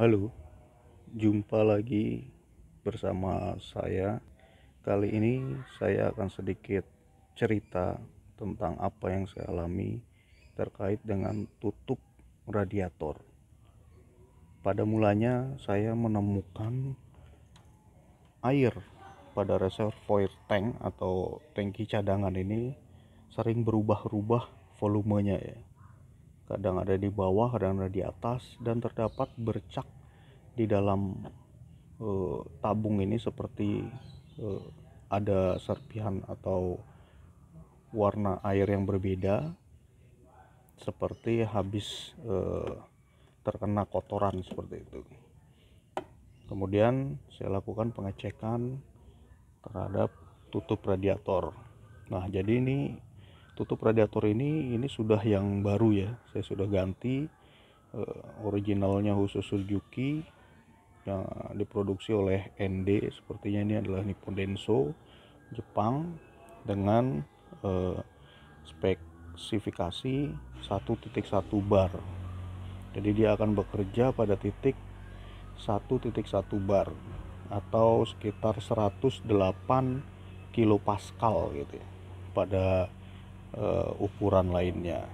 Halo, jumpa lagi bersama saya. Kali ini saya akan sedikit cerita tentang apa yang saya alami terkait dengan tutup radiator. Pada mulanya saya menemukan air pada reservoir tank atau tangki cadangan ini sering berubah-ubah volumenya ya kadang ada di bawah, kadang ada di atas, dan terdapat bercak di dalam e, tabung ini seperti e, ada serpihan atau warna air yang berbeda, seperti habis e, terkena kotoran seperti itu. Kemudian saya lakukan pengecekan terhadap tutup radiator. Nah, jadi ini tutup radiator ini ini sudah yang baru ya saya sudah ganti uh, originalnya khusus Suzuki yang diproduksi oleh ND sepertinya ini adalah Nippon Denso Jepang dengan uh, spesifikasi 1.1 bar jadi dia akan bekerja pada titik 1.1 bar atau sekitar 108 kilopascal gitu ya pada uh, ukuran lainnya.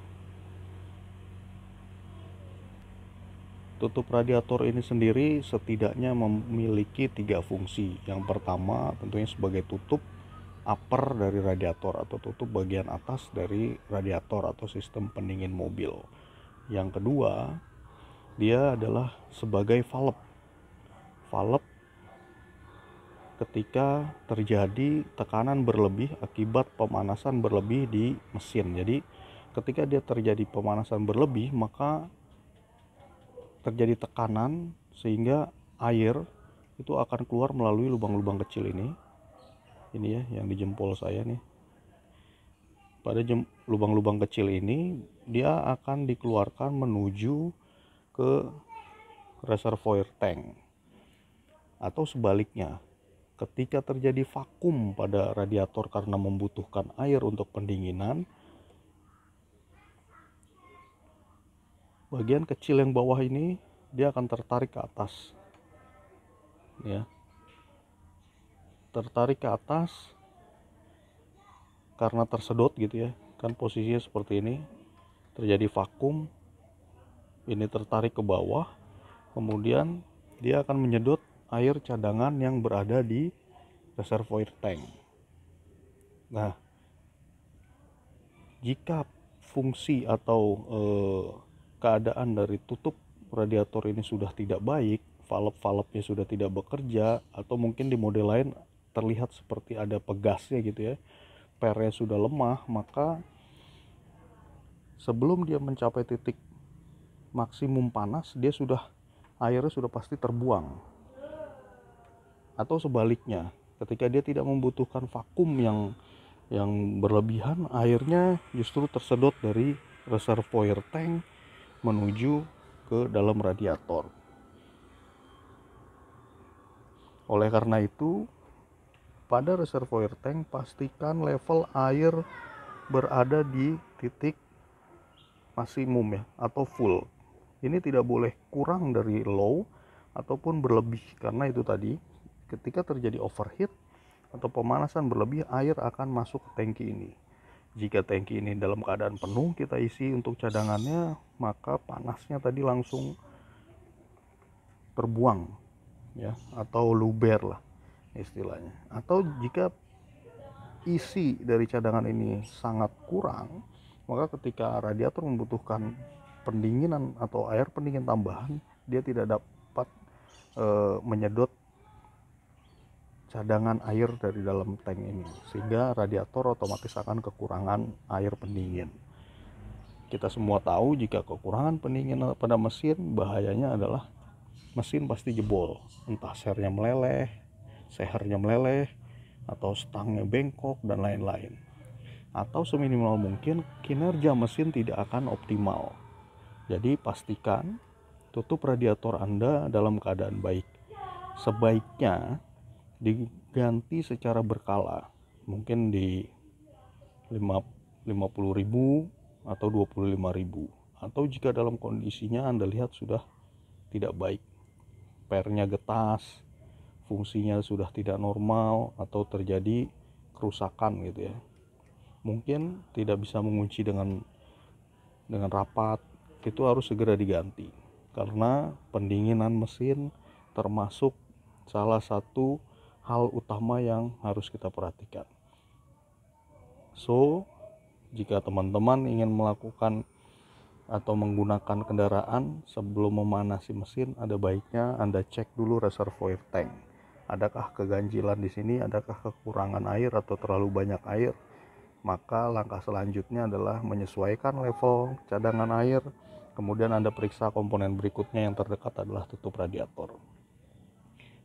Tutup radiator ini sendiri setidaknya memiliki tiga fungsi. Yang pertama tentunya sebagai tutup upper dari radiator atau tutup bagian atas dari radiator atau sistem pendingin mobil. Yang kedua, dia adalah sebagai valve. Valve ketika terjadi tekanan berlebih akibat pemanasan berlebih di mesin. Jadi ketika dia terjadi pemanasan berlebih maka terjadi tekanan sehingga air itu akan keluar melalui lubang-lubang kecil ini. Ini ya yang di jempol saya nih. Pada lubang-lubang kecil ini dia akan dikeluarkan menuju ke reservoir tank atau sebaliknya Ketika terjadi vakum pada radiator karena membutuhkan air untuk pendinginan, bagian kecil yang bawah ini dia akan tertarik ke atas. Ya. Tertarik ke atas karena tersedot gitu ya. Kan posisinya seperti ini. Terjadi vakum. Ini tertarik ke bawah. Kemudian dia akan menyedot air cadangan yang berada di reservoir tank. Nah, jika fungsi atau eh, keadaan dari tutup radiator ini sudah tidak baik, valve-valvenya sudah tidak bekerja, atau mungkin di model lain terlihat seperti ada pegasnya gitu ya, pernya sudah lemah, maka sebelum dia mencapai titik maksimum panas, dia sudah airnya sudah pasti terbuang atau sebaliknya ketika dia tidak membutuhkan vakum yang yang berlebihan airnya justru tersedot dari reservoir tank menuju ke dalam radiator. Oleh karena itu, pada reservoir tank pastikan level air berada di titik maksimum ya atau full. Ini tidak boleh kurang dari low ataupun berlebih karena itu tadi Ketika terjadi overheat atau pemanasan berlebih, air akan masuk ke tangki ini. Jika tangki ini dalam keadaan penuh kita isi untuk cadangannya, maka panasnya tadi langsung terbuang ya atau luber lah istilahnya. Atau jika isi dari cadangan ini sangat kurang, maka ketika radiator membutuhkan pendinginan atau air pendingin tambahan, dia tidak dapat e, menyedot cadangan air dari dalam tank ini sehingga radiator otomatis akan kekurangan air pendingin kita semua tahu jika kekurangan pendingin pada mesin bahayanya adalah mesin pasti jebol entah sernya meleleh sehernya meleleh atau stangnya bengkok dan lain-lain atau seminimal mungkin kinerja mesin tidak akan optimal jadi pastikan tutup radiator Anda dalam keadaan baik sebaiknya diganti secara berkala mungkin di 50 ribu atau 25 ribu atau jika dalam kondisinya Anda lihat sudah tidak baik pernya getas fungsinya sudah tidak normal atau terjadi kerusakan gitu ya mungkin tidak bisa mengunci dengan dengan rapat itu harus segera diganti karena pendinginan mesin termasuk salah satu hal utama yang harus kita perhatikan. So, jika teman-teman ingin melakukan atau menggunakan kendaraan sebelum memanasi mesin, ada baiknya Anda cek dulu reservoir tank. Adakah keganjilan di sini? Adakah kekurangan air atau terlalu banyak air? Maka langkah selanjutnya adalah menyesuaikan level cadangan air. Kemudian Anda periksa komponen berikutnya yang terdekat adalah tutup radiator.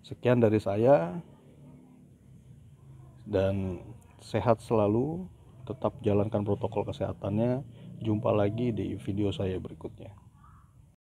Sekian dari saya dan sehat selalu tetap jalankan protokol kesehatannya jumpa lagi di video saya berikutnya